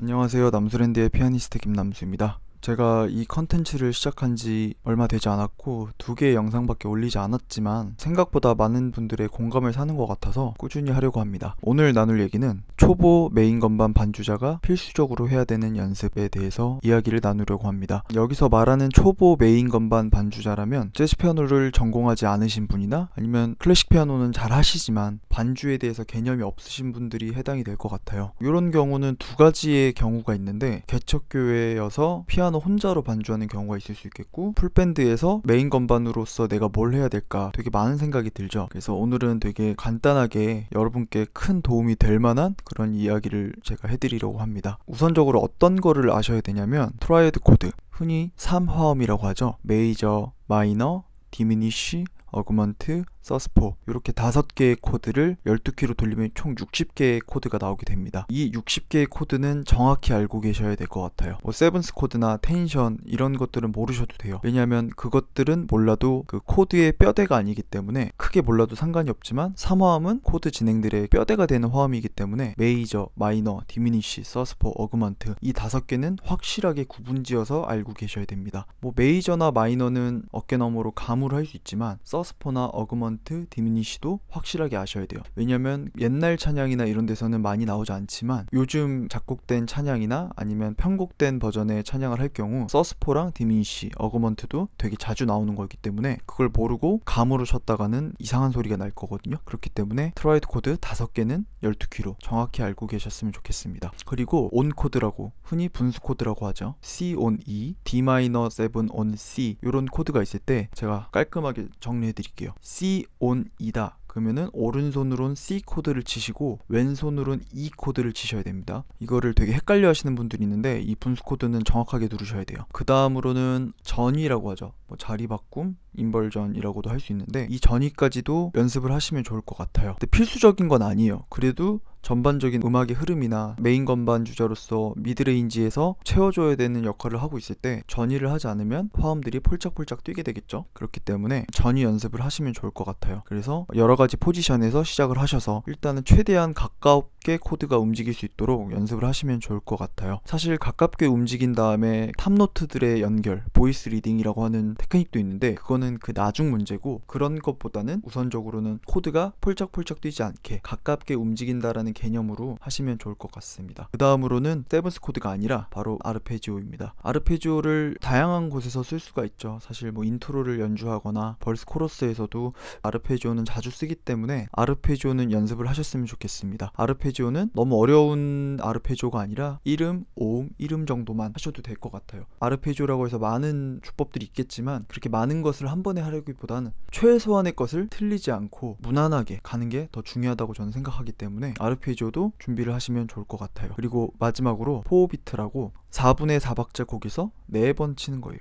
안녕하세요. 남수랜드의 피아니스트 김남수입니다. 제가 이 컨텐츠를 시작한 지 얼마 되지 않았고 두 개의 영상밖에 올리지 않았지만 생각보다 많은 분들의 공감을 사는 것 같아서 꾸준히 하려고 합니다. 오늘 나눌 얘기는 초보 메인 건반 반주자가 필수적으로 해야 되는 연습에 대해서 이야기를 나누려고 합니다. 여기서 말하는 초보 메인 건반 반주자라면 재즈 피아노를 전공하지 않으신 분이나 아니면 클래식 피아노는 잘 하시지만 반주에 대해서 개념이 없으신 분들이 해당이 될 것 같아요. 이런 경우는 두 가지의 경우가 있는데 개척교회여서 피아노 피아노 혼자로 반주하는 경우가 있을 수 있겠고 풀밴드에서 메인 건반으로서 내가 뭘 해야 될까 되게 많은 생각이 들죠. 그래서 오늘은 되게 간단하게 여러분께 큰 도움이 될 만한 그런 이야기를 제가 해드리려고 합니다. 우선적으로 어떤 거를 아셔야 되냐면 트라이드 코드 흔히 3화음이라고 하죠. 메이저, 마이너, 디미니쉬, 어그먼트, 서스포 이렇게 다섯 개의 코드를 12키로 돌리면 총 60개의 코드가 나오게 됩니다. 이 60개의 코드는 정확히 알고 계셔야 될 것 같아요. 뭐 세븐스 코드나 텐션 이런 것들은 모르셔도 돼요. 왜냐하면 그것들은 몰라도 그 코드의 뼈대가 아니기 때문에 크게 몰라도 상관이 없지만 3화음은 코드 진행들의 뼈대가 되는 화음이기 때문에 메이저, 마이너, 디미니쉬 서스포, 어그먼트 이 다섯 개는 확실하게 구분지어서 알고 계셔야 됩니다. 뭐 메이저나 마이너는 어깨너머로 감으로 할 수 있지만 서스포나 어그먼트 디미트 디미니시도 확실하게 아셔야 돼요. 왜냐면 옛날 찬양이나 이런 데서는 많이 나오지 않지만 요즘 작곡된 찬양이나 아니면 편곡된 버전의 찬양을 할 경우 서스포랑 디미니시, 어그먼트도 되게 자주 나오는 거기 때문에 그걸 모르고 감으로 쳤다가는 이상한 소리가 날 거거든요. 그렇기 때문에 트라이드 코드 5개는 1 2키로 정확히 알고 계셨으면 좋겠습니다. 그리고 온 코드라고 흔히 분수 코드라고 하죠. C on E, D 마이너 7 on C 이런 코드가 있을 때 제가 깔끔하게 정리해 드릴게요. C on이다. 그러면은 오른손으론 C 코드를 치시고 왼손으론 E 코드를 치셔야 됩니다. 이거를 되게 헷갈려 하시는 분들이 있는데 이 분수 코드는 정확하게 누르셔야 돼요. 그 다음으로는 전이라고 하죠. 뭐 자리 바꿈, 인벌전이라고도 할 수 있는데 이 전이까지도 연습을 하시면 좋을 것 같아요. 근데 필수적인 건 아니에요. 그래도 전반적인 음악의 흐름이나 메인 건반 주자로서 미드레인지에서 채워줘야 되는 역할을 하고 있을 때전이를 하지 않으면 화음들이 폴짝폴짝 뛰게 되겠죠. 그렇기 때문에 전이 연습을 하시면 좋을 것 같아요. 그래서 여러 가지 포지션에서 시작을 하셔서 일단은 최대한 가까운 가게 코드가 움직일 수 있도록 연습을 하시면 좋을 것 같아요. 사실 가깝게 움직인 다음에 탑노트들의 연결, 보이스 리딩이라고 하는 테크닉도 있는데 그거는 그 나중 문제고 그런 것보다는 우선적으로는 코드가 폴짝폴짝 뛰지 않게 가깝게 움직인다라는 개념으로 하시면 좋을 것 같습니다. 그 다음으로는 세븐스 코드가 아니라 바로 아르페지오입니다. 아르페지오를 다양한 곳에서 쓸 수가 있죠. 사실 뭐 인트로를 연주하거나 벌스 코러스에서도 아르페지오는 자주 쓰기 때문에 아르페지오는 연습을 하셨으면 좋겠습니다. 아르페지오 아르페지오는 너무 어려운 아르페지오가 아니라 이름, 오음, 이름 정도만 하셔도 될 것 같아요. 아르페지오라고 해서 많은 주법들이 있겠지만 그렇게 많은 것을 한 번에 하려기보다는 최소한의 것을 틀리지 않고 무난하게 가는 게 더 중요하다고 저는 생각하기 때문에 아르페지오도 준비를 하시면 좋을 것 같아요. 그리고 마지막으로 포비트라고 4분의 4박자 곡에서 4번 치는 거예요.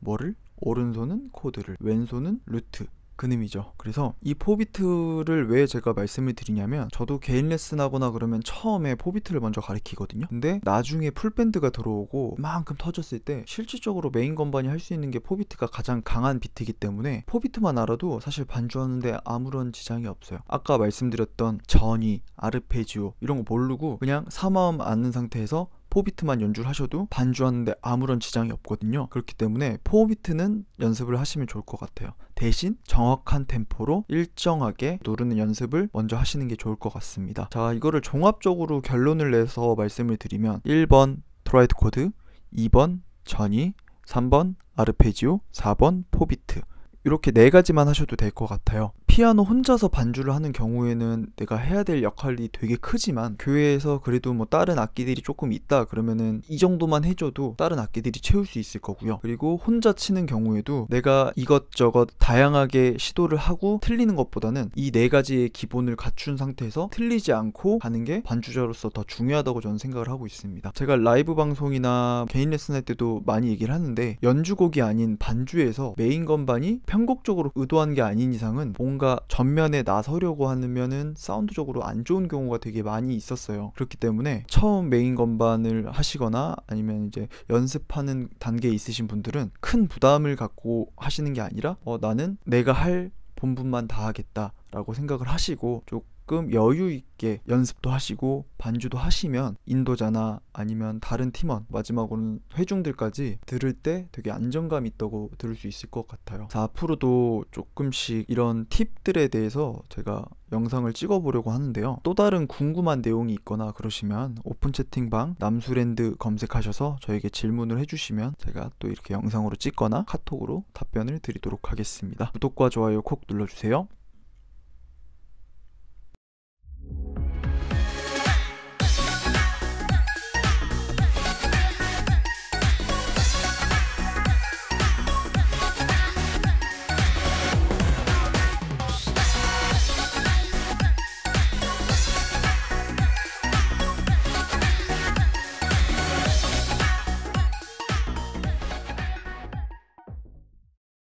뭐를? 오른손은 코드를, 왼손은 루트, 그놈이죠. 그래서 이 포비트를 왜 제가 말씀을 드리냐면 저도 개인 레슨하거나 그러면 처음에 포비트를 먼저 가리키거든요. 근데 나중에 풀밴드가 들어오고 만큼 터졌을 때 실질적으로 메인 건반이 할 수 있는 게 포비트가 가장 강한 비트이기 때문에 포비트만 알아도 사실 반주하는데 아무런 지장이 없어요. 아까 말씀드렸던 전이, 아르페지오 이런 거 모르고 그냥 사마음 앉는 상태에서 4비트만 연주를 하셔도 반주하는데 아무런 지장이 없거든요. 그렇기 때문에 4비트는 연습을 하시면 좋을 것 같아요. 대신 정확한 템포로 일정하게 누르는 연습을 먼저 하시는 게 좋을 것 같습니다. 자, 이거를 종합적으로 결론을 내서 말씀을 드리면 1번 드라이드 코드, 2번 전이, 3번 아르페지오, 4번 포비트. 이렇게 네 가지만 하셔도 될 것 같아요. 피아노 혼자서 반주를 하는 경우에는 내가 해야 될 역할이 되게 크지만 교회에서 그래도 뭐 다른 악기들이 조금 있다 그러면은 이 정도만 해줘도 다른 악기들이 채울 수 있을 거고요. 그리고 혼자 치는 경우에도 내가 이것저것 다양하게 시도를 하고 틀리는 것보다는 이 네 가지의 기본을 갖춘 상태에서 틀리지 않고 하는 게 반주자로서 더 중요하다고 저는 생각을 하고 있습니다. 제가 라이브 방송이나 개인 레슨 할 때도 많이 얘기를 하는데 연주곡이 아닌 반주에서 메인 건반이 편곡적으로 의도한 게 아닌 이상은 뭔가 뭔가 전면에 나서려고 하면은 사운드적으로 안 좋은 경우가 되게 많이 있었어요. 그렇기 때문에 처음 메인 건반을 하시거나 아니면 이제 연습하는 단계에 있으신 분들은 큰 부담을 갖고 하시는 게 아니라 어, 나는 내가 할 본분만 다 하겠다라고 생각을 하시고 조금 조금 여유 있게 연습도 하시고 반주도 하시면 인도자나 아니면 다른 팀원 마지막으로는 회중들까지 들을 때 되게 안정감 있다고 들을 수 있을 것 같아요. 자 앞으로도 조금씩 이런 팁들에 대해서 제가 영상을 찍어보려고 하는데요. 또 다른 궁금한 내용이 있거나 그러시면 오픈 채팅방 남수랜드 검색하셔서 저에게 질문을 해주시면 제가 또 이렇게 영상으로 찍거나 카톡으로 답변을 드리도록 하겠습니다. 구독과 좋아요 콕 눌러주세요.